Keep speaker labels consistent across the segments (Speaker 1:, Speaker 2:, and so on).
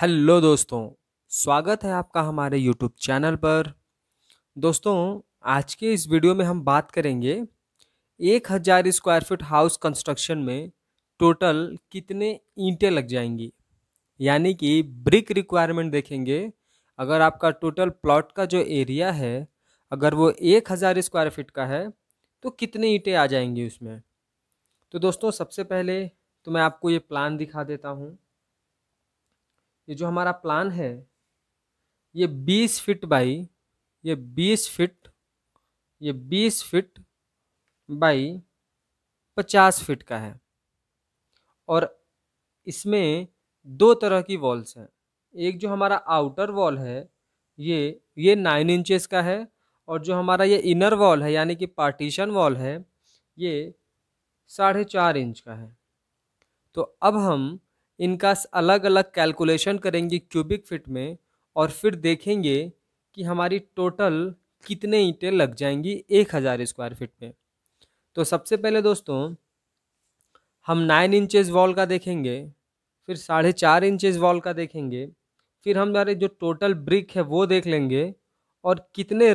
Speaker 1: Hello दोस्तों स्वागत है आपका हमारे यूट्यूब चैनल पर दोस्तों आज के इस वीडियो में हम बात करेंगे एक हज़ार स्क्वायर फीट हाउस कंस्ट्रक्शन में टोटल कितने ईंटें लग जाएंगी यानी कि ब्रिक रिक्वायरमेंट देखेंगे अगर आपका टोटल प्लॉट का जो एरिया है अगर वो एक हज़ार स्क्वायर फीट का है तो कितने ईंटें आ जाएंगी उसमें तो दोस्तों सबसे पहले तो मैं आपको ये प्लान दिखा देता हूँ ये जो हमारा प्लान है ये बीस फिट बाई ये बीस फिट ये बीस फिट बाई पचास फिट का है और इसमें दो तरह की वॉल्स हैं एक जो हमारा आउटर वॉल है ये ये नाइन इंचेस का है और जो हमारा ये इनर वॉल है यानी कि पार्टीशन वॉल है ये साढ़े चार इंच का है तो अब हम इनका अलग अलग कैलकुलेशन करेंगे क्यूबिक फिट में और फिर देखेंगे कि हमारी टोटल कितने ईंटें लग जाएंगी एक हज़ार स्क्वायर फिट में तो सबसे पहले दोस्तों हम नाइन इंचेस वॉल का देखेंगे फिर साढ़े चार इंचेस वॉल का देखेंगे फिर हम हमारे जो टोटल ब्रिक है वो देख लेंगे और कितने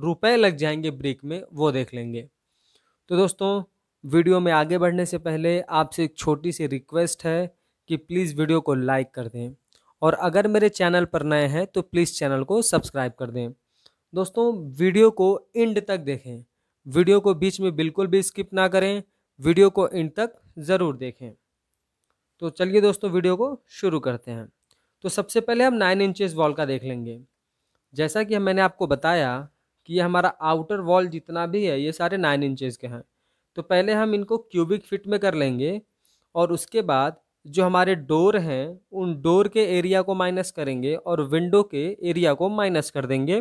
Speaker 1: रुपए लग जाएंगे ब्रिक में वो देख लेंगे तो दोस्तों वीडियो में आगे बढ़ने से पहले आपसे एक छोटी सी रिक्वेस्ट है कि प्लीज़ वीडियो को लाइक कर दें और अगर मेरे चैनल पर नए हैं तो प्लीज़ चैनल को सब्सक्राइब कर दें दोस्तों वीडियो को एंड तक देखें वीडियो को बीच में बिल्कुल भी स्किप ना करें वीडियो को एंड तक ज़रूर देखें तो चलिए दोस्तों वीडियो को शुरू करते हैं तो सबसे पहले हम नाइन इंचेस वॉल का देख लेंगे जैसा कि मैंने आपको बताया कि ये हमारा आउटर वॉल जितना भी है ये सारे नाइन इंचेस के हैं तो पहले हम इनको क्यूबिक फिट में कर लेंगे और उसके बाद जो हमारे डोर हैं उन डोर के एरिया को माइनस करेंगे और विंडो के एरिया को माइनस कर देंगे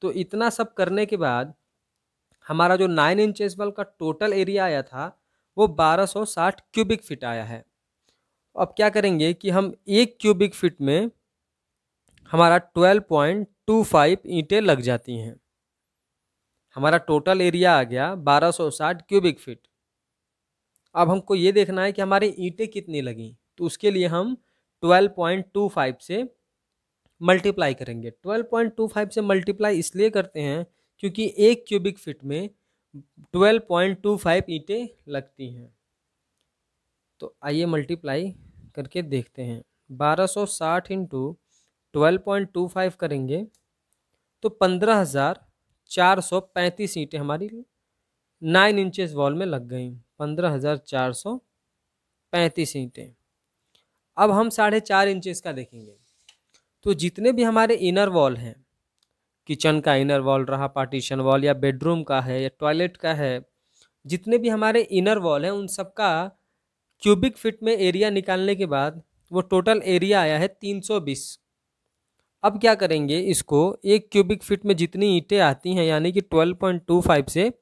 Speaker 1: तो इतना सब करने के बाद हमारा जो नाइन इंचेस बल का टोटल एरिया आया था वो 1260 क्यूबिक फिट आया है अब क्या करेंगे कि हम एक क्यूबिक फिट में हमारा 12.25 ईंटें लग जाती हैं हमारा टोटल एरिया आ गया 1260 क्यूबिक फिट अब हमको ये देखना है कि हमारी ईंटें कितनी लगी तो उसके लिए हम 12.25 से मल्टीप्लाई करेंगे 12.25 से मल्टीप्लाई इसलिए करते हैं क्योंकि एक क्यूबिक फिट में 12.25 ईंटें लगती हैं तो आइए मल्टीप्लाई करके देखते हैं 1260 सौ साठ इंटू ट्वेल्व करेंगे तो पंद्रह हज़ार चार सौ पैंतीस ईंटें हमारी नाइन इंचेस वॉल में लग गई पंद्रह हज़ार चार सौ पैंतीस इंटें अब हम साढ़े चार इंचेस का देखेंगे तो जितने भी हमारे इनर वॉल हैं किचन का इनर वॉल रहा पार्टीशन वॉल या बेडरूम का है या टॉयलेट का है जितने भी हमारे इनर वॉल हैं उन सबका क्यूबिक फिट में एरिया निकालने के बाद वो टोटल एरिया आया है तीन सौ बीस अब क्या करेंगे इसको एक क्यूबिक फिट में जितनी ईंटें आती हैं यानी कि ट्वेल्व पॉइंट टू फाइव से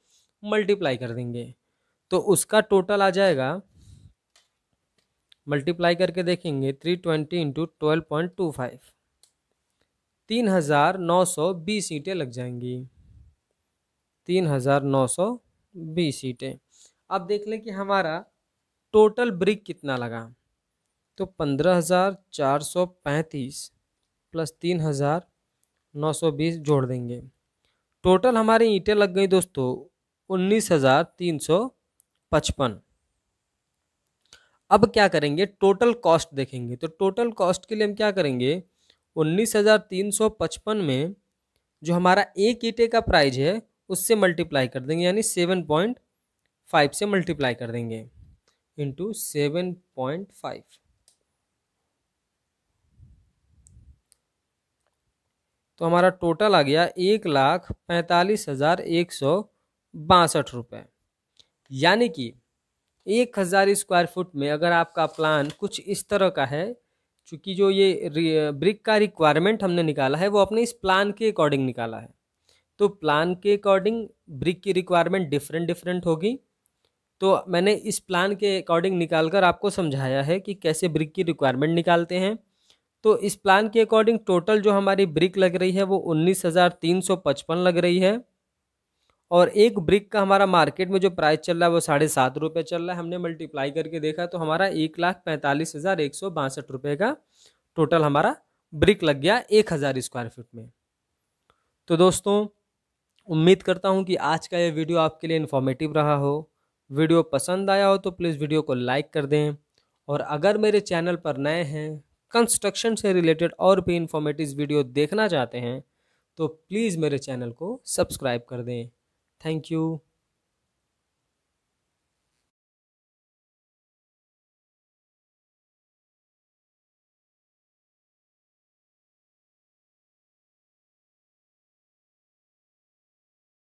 Speaker 1: मल्टीप्लाई कर देंगे तो उसका टोटल आ जाएगा मल्टीप्लाई करके देखेंगे three twenty into twelve point two five तीन हज़ार नौ सौ बीस सीटें लग जाएंगी तीन हज़ार नौ सौ बीस सीटें अब देख लें कि हमारा टोटल ब्रिक कितना लगा तो पंद्रह हज़ार चार सौ पैंतीस प्लस तीन हज़ार नौ सौ बीस जोड़ देंगे टोटल हमारी ईंटें लग गई दोस्तों उन्नीस हज़ार तीन सौ पचपन अब क्या करेंगे टोटल कॉस्ट देखेंगे तो टोटल कॉस्ट के लिए हम क्या करेंगे उन्नीस हज़ार तीन सौ पचपन में जो हमारा एक ईटे का प्राइज है उससे मल्टीप्लाई कर देंगे यानी सेवन पॉइंट फाइव से मल्टीप्लाई कर देंगे इंटू सेवन पॉइंट फाइव तो हमारा टोटल आ गया एक लाख पैंतालीस हज़ार एक सौ बासठ रुपये यानी कि एक हज़ार स्क्वायर फुट में अगर आपका प्लान कुछ इस तरह का है चूँकि जो ये ब्रिक का रिक्वायरमेंट हमने निकाला है वो अपने इस प्लान के अकॉर्डिंग निकाला है तो प्लान के अकॉर्डिंग ब्रिक की रिक्वायरमेंट डिफरेंट डिफरेंट होगी तो मैंने इस प्लान के अकॉर्डिंग निकाल कर आपको समझाया है कि कैसे ब्रिक की रिक्वायरमेंट निकालते हैं तो इस प्लान के अकॉर्डिंग टोटल जो हमारी ब्रिक लग रही है वो उन्नीस हज़ार तीन सौ पचपन लग रही है और एक ब्रिक का हमारा मार्केट में जो प्राइस चल रहा है वो साढ़े सात रुपये चल रहा है हमने मल्टीप्लाई करके देखा तो हमारा एक लाख पैंतालीस हज़ार एक सौ बासठ रुपये का टोटल हमारा ब्रिक लग गया एक हज़ार स्क्वायर फीट में तो दोस्तों उम्मीद करता हूँ कि आज का ये वीडियो आपके लिए इन्फॉर्मेटिव रहा हो वीडियो पसंद आया हो तो प्लीज़ वीडियो को लाइक कर दें और अगर मेरे चैनल पर नए हैं कंस्ट्रक्शन से रिलेटेड और भी इन्फॉर्मेटिव वीडियो देखना चाहते हैं तो प्लीज़ मेरे चैनल को सब्सक्राइब कर दें Thank you.